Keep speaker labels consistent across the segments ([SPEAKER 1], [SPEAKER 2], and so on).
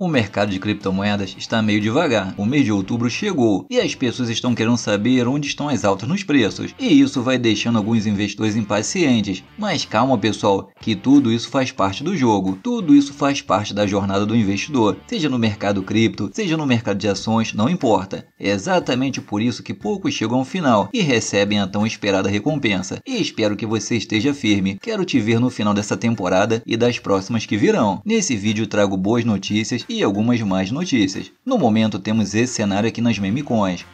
[SPEAKER 1] O mercado de criptomoedas está meio devagar. O mês de outubro chegou e as pessoas estão querendo saber onde estão as altas nos preços. E isso vai deixando alguns investidores impacientes. Mas calma, pessoal, que tudo isso faz parte do jogo. Tudo isso faz parte da jornada do investidor, seja no mercado cripto, seja no mercado de ações, não importa. É exatamente por isso que poucos chegam ao final e recebem a tão esperada recompensa. E espero que você esteja firme. Quero te ver no final dessa temporada e das próximas que virão. Nesse vídeo trago boas notícias e algumas mais notícias. No momento temos esse cenário aqui nas Memicons,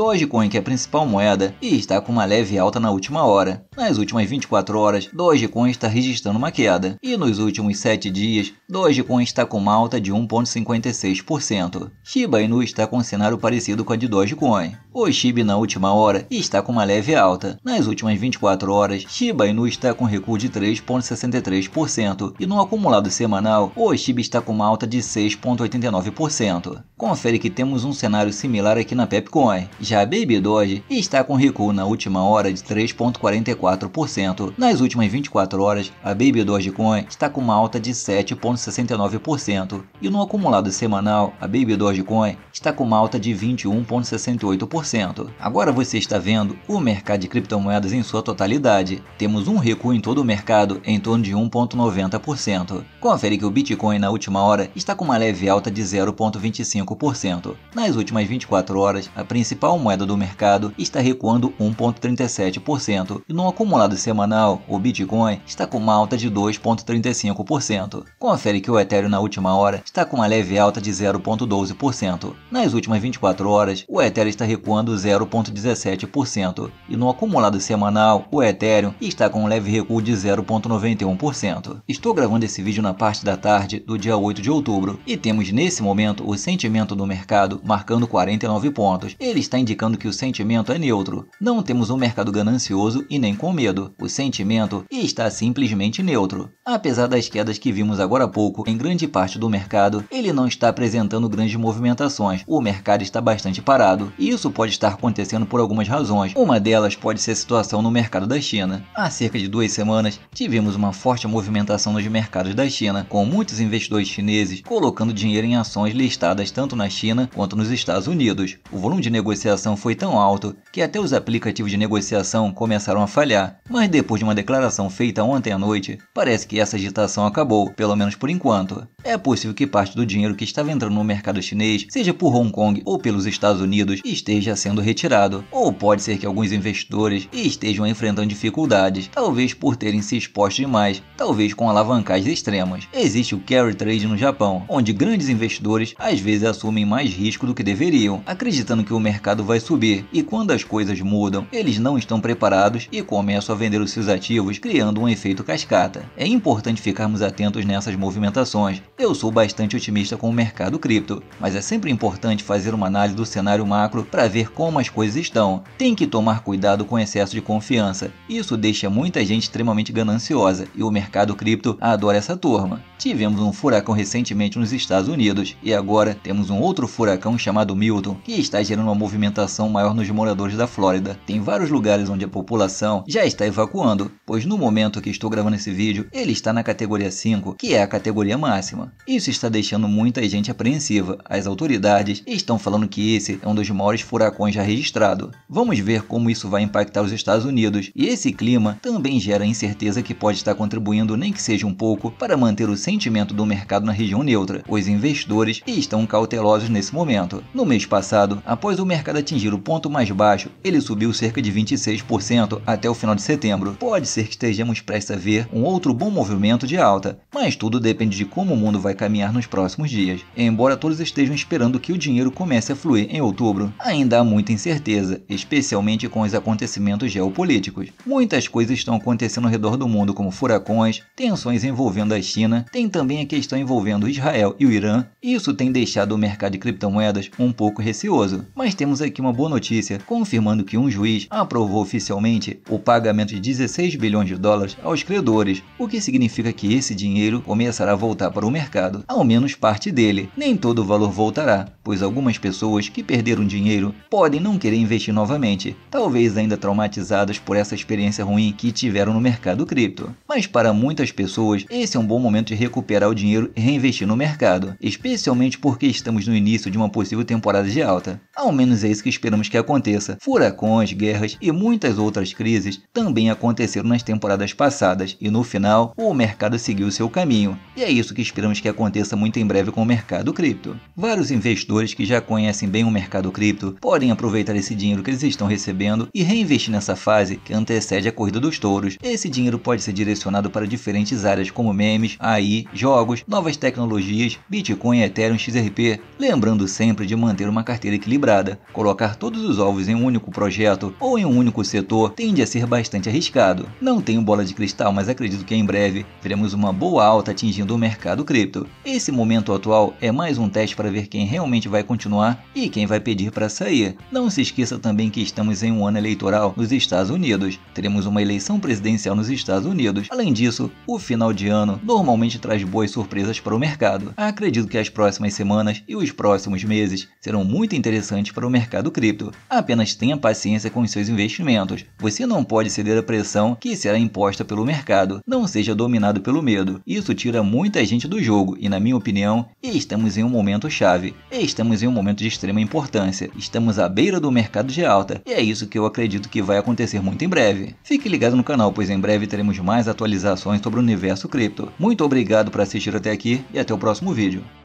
[SPEAKER 1] Dogecoin, que é a principal moeda, e está com uma leve alta na última hora. Nas últimas 24 horas, Dogecoin está registrando uma queda, e nos últimos 7 dias, Dogecoin está com uma alta de 1,56%. Shiba Inu está com um cenário parecido com a de Dogecoin. O Shiba na última hora está com uma leve alta. Nas últimas 24 horas, Shiba Inu está com recuo de 3,63% e no acumulado semanal, o Shiba está com uma alta de 6,89%. Confere que temos um cenário similar aqui na Pepcoin. Já Baby Doge está com recuo na última hora de 3,44%. Nas últimas 24 horas, a Baby Dogecoin está com uma alta de 7,69%. E no acumulado semanal, a Baby Dogecoin está com uma alta de 21,68%. Agora você está vendo o mercado de criptomoedas em sua totalidade. Temos um recuo em todo o mercado em torno de 1,90%. Confere que o Bitcoin na última hora está com uma leve alta de 0,25%. Nas últimas 24 horas, a principal principal moeda do mercado, está recuando 1,37%, e no acumulado semanal, o Bitcoin está com uma alta de 2,35%. Confere que o Ethereum na última hora está com uma leve alta de 0,12%. Nas últimas 24 horas, o Ethereum está recuando 0,17%, e no acumulado semanal, o Ethereum está com um leve recuo de 0,91%. Estou gravando esse vídeo na parte da tarde do dia 8 de outubro, e temos nesse momento o sentimento do mercado marcando 49 pontos. Ele está indicando que o sentimento é neutro. Não temos um mercado ganancioso e nem com medo. O sentimento está simplesmente neutro. Apesar das quedas que vimos agora há pouco em grande parte do mercado, ele não está apresentando grandes movimentações. O mercado está bastante parado e isso pode estar acontecendo por algumas razões. Uma delas pode ser a situação no mercado da China. Há cerca de duas semanas, tivemos uma forte movimentação nos mercados da China, com muitos investidores chineses colocando dinheiro em ações listadas tanto na China quanto nos Estados Unidos. O volume de negociação foi tão alto que até os aplicativos de negociação começaram a falhar, mas depois de uma declaração feita ontem à noite, parece que essa agitação acabou, pelo menos por enquanto. É possível que parte do dinheiro que estava entrando no mercado chinês, seja por Hong Kong ou pelos Estados Unidos, esteja sendo retirado, ou pode ser que alguns investidores estejam enfrentando dificuldades, talvez por terem se exposto demais, talvez com alavancais extremas. Existe o carry trade no Japão, onde grandes investidores às vezes assumem mais risco do que deveriam, acreditando que o mercado vai subir, e quando as coisas mudam, eles não estão preparados e começam a vender os seus ativos, criando um efeito cascata. É importante ficarmos atentos nessas movimentações. Eu sou bastante otimista com o mercado cripto, mas é sempre importante fazer uma análise do cenário macro para ver como as coisas estão. Tem que tomar cuidado com excesso de confiança. Isso deixa muita gente extremamente gananciosa e o mercado cripto adora essa turma. Tivemos um furacão recentemente nos Estados Unidos e agora temos um outro furacão chamado Milton que está gerando uma movimentação maior nos moradores da Flórida. Tem vários lugares onde a população já está evacuando, pois no momento que estou gravando esse vídeo, ele ele está na categoria 5, que é a categoria máxima. Isso está deixando muita gente apreensiva. As autoridades estão falando que esse é um dos maiores furacões já registrado. Vamos ver como isso vai impactar os Estados Unidos. E esse clima também gera incerteza que pode estar contribuindo, nem que seja um pouco, para manter o sentimento do mercado na região neutra. Os investidores estão cautelosos nesse momento. No mês passado, após o mercado atingir o ponto mais baixo, ele subiu cerca de 26% até o final de setembro. Pode ser que estejamos prestes a ver um outro bom movimento de alta, mas tudo depende de como o mundo vai caminhar nos próximos dias. Embora todos estejam esperando que o dinheiro comece a fluir em outubro, ainda há muita incerteza, especialmente com os acontecimentos geopolíticos. Muitas coisas estão acontecendo ao redor do mundo, como furacões, tensões envolvendo a China, tem também a questão envolvendo Israel e o Irã. Isso tem deixado o mercado de criptomoedas um pouco receoso. Mas temos aqui uma boa notícia, confirmando que um juiz aprovou oficialmente o pagamento de 16 bilhões de dólares aos credores, o que se significa que esse dinheiro começará a voltar para o mercado, ao menos parte dele. Nem todo o valor voltará, pois algumas pessoas que perderam dinheiro podem não querer investir novamente, talvez ainda traumatizadas por essa experiência ruim que tiveram no mercado cripto. Mas para muitas pessoas, esse é um bom momento de recuperar o dinheiro e reinvestir no mercado, especialmente porque estamos no início de uma possível temporada de alta. Ao menos é isso que esperamos que aconteça. Furacões, guerras e muitas outras crises também aconteceram nas temporadas passadas, e no final, o mercado seguiu seu caminho, e é isso que esperamos que aconteça muito em breve com o mercado cripto. Vários investidores que já conhecem bem o mercado cripto podem aproveitar esse dinheiro que eles estão recebendo e reinvestir nessa fase que antecede a corrida dos touros. Esse dinheiro pode ser direcionado para diferentes áreas como memes, AI, jogos, novas tecnologias, Bitcoin, Ethereum, XRP, lembrando sempre de manter uma carteira equilibrada. Colocar todos os ovos em um único projeto ou em um único setor tende a ser bastante arriscado. Não tenho bola de cristal, mas acredito que em breve breve, veremos uma boa alta atingindo o mercado cripto. Esse momento atual é mais um teste para ver quem realmente vai continuar e quem vai pedir para sair. Não se esqueça também que estamos em um ano eleitoral nos Estados Unidos. Teremos uma eleição presidencial nos Estados Unidos. Além disso, o final de ano normalmente traz boas surpresas para o mercado. Acredito que as próximas semanas e os próximos meses serão muito interessantes para o mercado cripto. Apenas tenha paciência com os seus investimentos. Você não pode ceder à pressão que será imposta pelo mercado. Não seja dominado pelo medo. Isso tira muita gente do jogo e, na minha opinião, estamos em um momento chave. Estamos em um momento de extrema importância. Estamos à beira do mercado de alta e é isso que eu acredito que vai acontecer muito em breve. Fique ligado no canal, pois em breve teremos mais atualizações sobre o universo cripto. Muito obrigado por assistir até aqui e até o próximo vídeo.